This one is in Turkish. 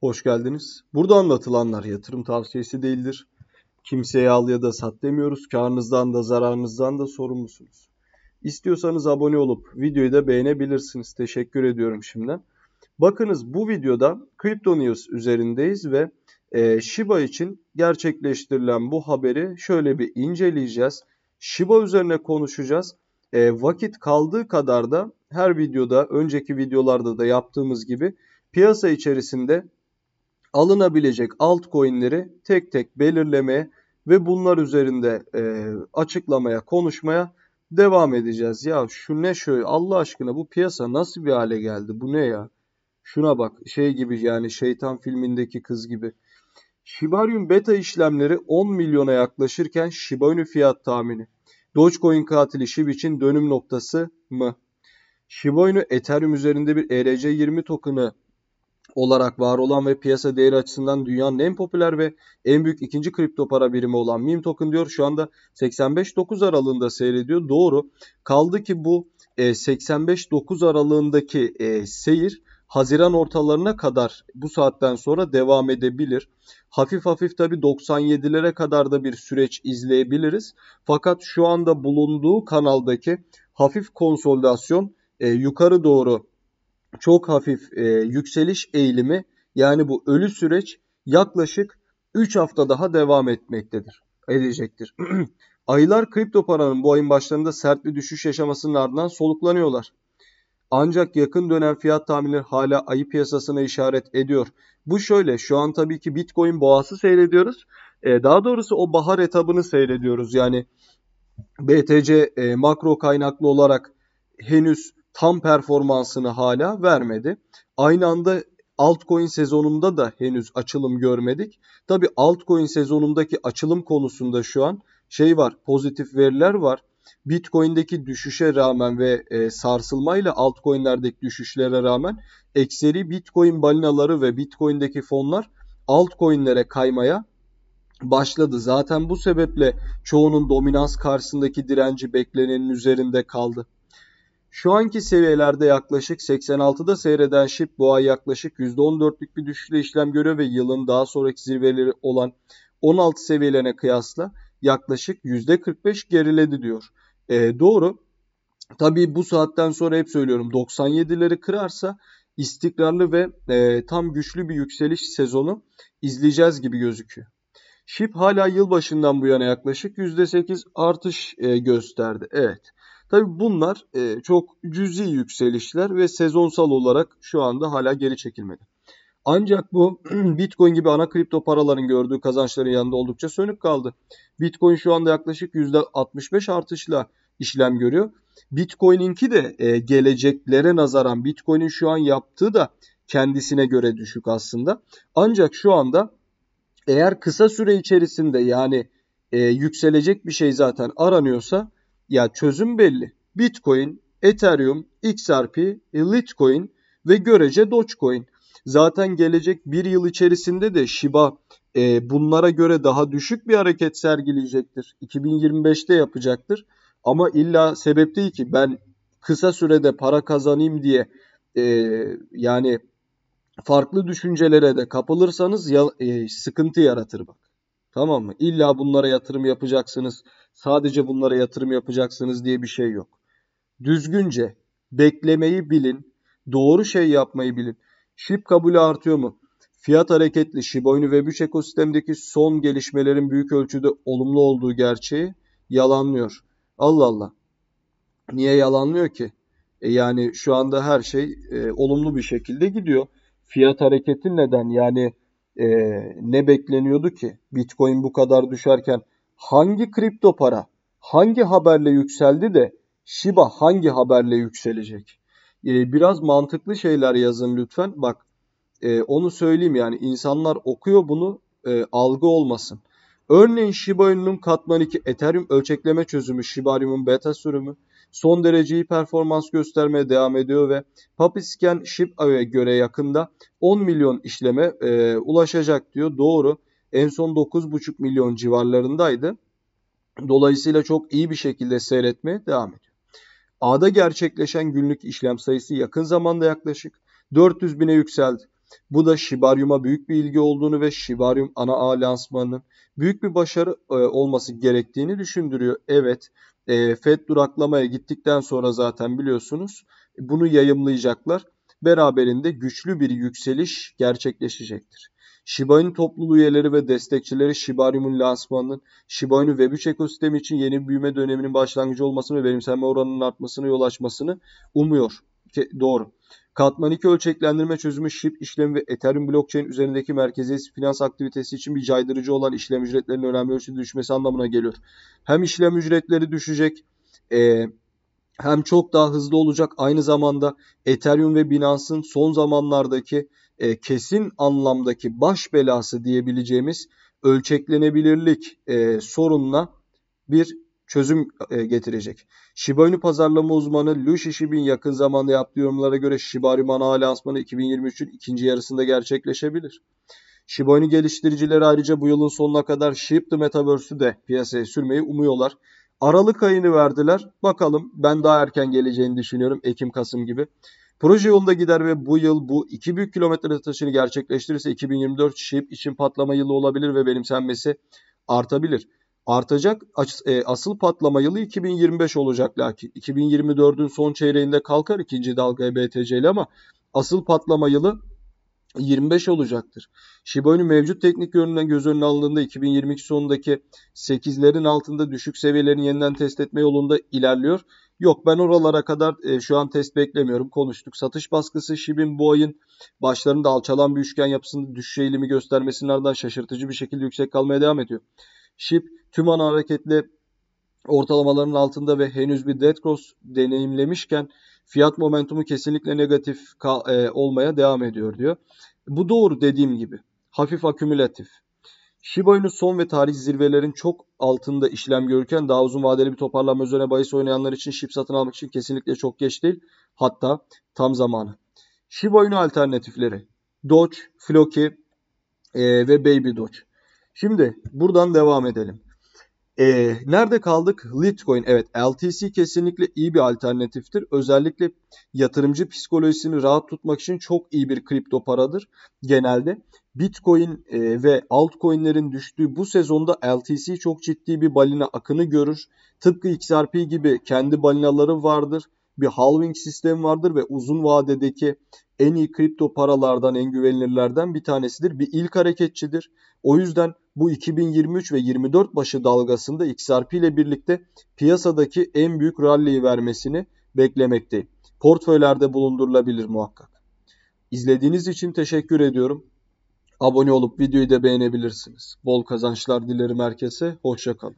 Hoş geldiniz. Burada anlatılanlar yatırım tavsiyesi değildir. Kimseye al ya da sat demiyoruz. Karnınızdan da zararınızdan da sorumlusunuz. İstiyorsanız abone olup videoyu da beğenebilirsiniz. Teşekkür ediyorum şimdiden. Bakınız bu videoda CryptoNews üzerindeyiz ve e, Shiba için gerçekleştirilen bu haberi şöyle bir inceleyeceğiz. Shiba üzerine konuşacağız. E, vakit kaldığı kadar da her videoda önceki videolarda da yaptığımız gibi piyasa içerisinde alınabilecek altcoin'leri tek tek belirlemeye ve bunlar üzerinde e, açıklamaya, konuşmaya devam edeceğiz. Ya şu ne şöyle Allah aşkına bu piyasa nasıl bir hale geldi? Bu ne ya? Şuna bak şey gibi yani şeytan filmindeki kız gibi. Shibarium beta işlemleri 10 milyona yaklaşırken Shiba Inu fiyat tahmini. Dogecoin katili Shib için dönüm noktası mı? Shiba Inu Ethereum üzerinde bir ERC20 token'ı olarak var olan ve piyasa değeri açısından dünyanın en popüler ve en büyük ikinci kripto para birimi olan meme token diyor şu anda 85.9 aralığında seyrediyor. Doğru. Kaldı ki bu 85.9 e, aralığındaki e, seyir Haziran ortalarına kadar bu saatten sonra devam edebilir. Hafif hafif tabi 97'lere kadar da bir süreç izleyebiliriz. Fakat şu anda bulunduğu kanaldaki hafif konsolidasyon e, yukarı doğru çok hafif e, yükseliş eğilimi yani bu ölü süreç yaklaşık 3 hafta daha devam etmektedir. Edecektir. Ayılar kripto paranın bu ayın başlarında sert bir düşüş yaşamasının ardından soluklanıyorlar. Ancak yakın dönem fiyat tahminleri hala ayı piyasasına işaret ediyor. Bu şöyle şu an tabii ki Bitcoin boğası seyrediyoruz. Ee, daha doğrusu o bahar etabını seyrediyoruz. Yani BTC e, makro kaynaklı olarak henüz tam performansını hala vermedi. Aynı anda altcoin sezonunda da henüz açılım görmedik. Tabi altcoin sezonundaki açılım konusunda şu an şey var pozitif veriler var. Bitcoin'deki düşüşe rağmen ve e, sarsılmayla altcoin'lerdeki düşüşlere rağmen ekseri Bitcoin balinaları ve Bitcoin'deki fonlar altcoin'lere kaymaya başladı. Zaten bu sebeple çoğunun dominans karşısındaki direnci beklenenin üzerinde kaldı. Şu anki seviyelerde yaklaşık 86'da seyreden SHIB bu ay yaklaşık %14'lük bir düşüşle işlem görüyor ve yılın daha sonraki zirveleri olan 16 seviyelerine kıyasla yaklaşık %45 geriledi diyor. E, doğru. Tabii bu saatten sonra hep söylüyorum 97'leri kırarsa istikrarlı ve e, tam güçlü bir yükseliş sezonu izleyeceğiz gibi gözüküyor. SHIB hala yılbaşından bu yana yaklaşık %8 artış e, gösterdi. Evet. Tabi bunlar e, çok cüzi yükselişler ve sezonsal olarak şu anda hala geri çekilmedi. Ancak bu Bitcoin gibi ana kripto paraların gördüğü kazançların yanında oldukça sönük kaldı. Bitcoin şu anda yaklaşık %65 artışla işlem görüyor. Bitcoin'inki de e, geleceklere nazaran Bitcoin'in şu an yaptığı da kendisine göre düşük aslında. Ancak şu anda eğer kısa süre içerisinde yani e, yükselecek bir şey zaten aranıyorsa ya çözüm belli. Bitcoin, Ethereum, XRP, Litecoin ve görece Dogecoin. Zaten gelecek bir yıl içerisinde de Shiba e, bunlara göre daha düşük bir hareket sergileyecektir. 2025'te yapacaktır. Ama illa sebep değil ki ben kısa sürede para kazanayım diye e, yani farklı düşüncelere de kapılırsanız ya, e, sıkıntı yaratır bak. Tamam mı? İlla bunlara yatırım yapacaksınız sadece bunlara yatırım yapacaksınız diye bir şey yok. Düzgünce beklemeyi bilin, doğru şey yapmayı bilin. Şip kabulü artıyor mu? Fiyat hareketli Shiba Inu ve 3 ekosistemdeki son gelişmelerin büyük ölçüde olumlu olduğu gerçeği yalanlıyor. Allah Allah. Niye yalanlıyor ki? E yani şu anda her şey e, olumlu bir şekilde gidiyor. Fiyat hareketi neden? Yani e, ne bekleniyordu ki? Bitcoin bu kadar düşerken hangi kripto para hangi haberle yükseldi de Shiba hangi haberle yükselecek? Ee, biraz mantıklı şeyler yazın lütfen. Bak e, onu söyleyeyim yani insanlar okuyor bunu e, algı olmasın. Örneğin Shiba Inu'nun Katman 2 Ethereum ölçekleme çözümü Shibarium'un beta sürümü son dereceyi performans göstermeye devam ediyor ve Papiscan Shiba'ya göre yakında 10 milyon işleme e, ulaşacak diyor. Doğru en son 9,5 milyon civarlarındaydı. Dolayısıyla çok iyi bir şekilde seyretmeye devam ediyor. A'da gerçekleşen günlük işlem sayısı yakın zamanda yaklaşık 400 bine yükseldi. Bu da Shibarium'a büyük bir ilgi olduğunu ve Shibarium ana ağ lansmanının büyük bir başarı e, olması gerektiğini düşündürüyor. Evet, e, FED duraklamaya gittikten sonra zaten biliyorsunuz bunu yayımlayacaklar. Beraberinde güçlü bir yükseliş gerçekleşecektir. Shiba Inu topluluğu üyeleri ve destekçileri Shiba Inu'nun lansmanının Shiba Inu Web3 ekosistemi için yeni büyüme döneminin başlangıcı olmasını ve benimsenme oranının artmasını yol açmasını umuyor. Doğru. Katman 2 ölçeklendirme çözümü SHIB işlemi ve Ethereum blockchain üzerindeki merkezi finans aktivitesi için bir caydırıcı olan işlem ücretlerinin önemli ölçüde düşmesi anlamına geliyor. Hem işlem ücretleri düşecek, e, hem çok daha hızlı olacak aynı zamanda Ethereum ve Binance'ın son zamanlardaki e, kesin anlamdaki baş belası diyebileceğimiz ölçeklenebilirlik e, sorununa bir çözüm e, getirecek. Shiba Inu pazarlama uzmanı Lu Shishib'in yakın zamanda yaptığı yorumlara göre Shiba Inu Mana lansmanı 2023'ün ikinci yarısında gerçekleşebilir. Shiba Inu geliştiricileri ayrıca bu yılın sonuna kadar Ship the Metaverse'ü de piyasaya sürmeyi umuyorlar. Aralık ayını verdiler. Bakalım ben daha erken geleceğini düşünüyorum Ekim-Kasım gibi. Proje yolunda gider ve bu yıl bu 2 büyük kilometre taşını gerçekleştirirse 2024 şip için patlama yılı olabilir ve benimsenmesi artabilir. Artacak e, asıl patlama yılı 2025 olacak lakin. 2024'ün son çeyreğinde kalkar ikinci dalga BTC ile ama asıl patlama yılı 25 olacaktır. Shiba mevcut teknik yönünden göz önüne alındığında 2022 sonundaki 8'lerin altında düşük seviyelerini yeniden test etme yolunda ilerliyor. Yok ben oralara kadar e, şu an test beklemiyorum. Konuştuk. Satış baskısı Şibin bu ayın başlarında alçalan bir üçgen yapısının düşüş eğilimi göstermesinin ardından şaşırtıcı bir şekilde yüksek kalmaya devam ediyor. Şip tüm ana hareketli ortalamaların altında ve henüz bir dead cross deneyimlemişken fiyat momentumu kesinlikle negatif e, olmaya devam ediyor diyor. Bu doğru dediğim gibi. Hafif akümülatif. Shiba Inu son ve tarih zirvelerin çok altında işlem görürken daha uzun vadeli bir toparlanma üzerine bahis oynayanlar için SHIB satın almak için kesinlikle çok geç değil. Hatta tam zamanı. Shiba Inu alternatifleri Doge, Floki e, ve Baby Doge. Şimdi buradan devam edelim. E, nerede kaldık? Litecoin evet LTC kesinlikle iyi bir alternatiftir. Özellikle yatırımcı psikolojisini rahat tutmak için çok iyi bir kripto paradır genelde. Bitcoin e, ve altcoin'lerin düştüğü bu sezonda LTC çok ciddi bir balina akını görür. Tıpkı XRP gibi kendi balinaları vardır. Bir halving sistemi vardır ve uzun vadedeki en iyi kripto paralardan, en güvenilirlerden bir tanesidir. Bir ilk hareketçidir. O yüzden bu 2023 ve 24 başı dalgasında XRP ile birlikte piyasadaki en büyük rally'yi vermesini beklemekteyim. Portföylerde bulundurulabilir muhakkak. İzlediğiniz için teşekkür ediyorum. Abone olup videoyu da beğenebilirsiniz. Bol kazançlar dilerim herkese. Hoşçakalın.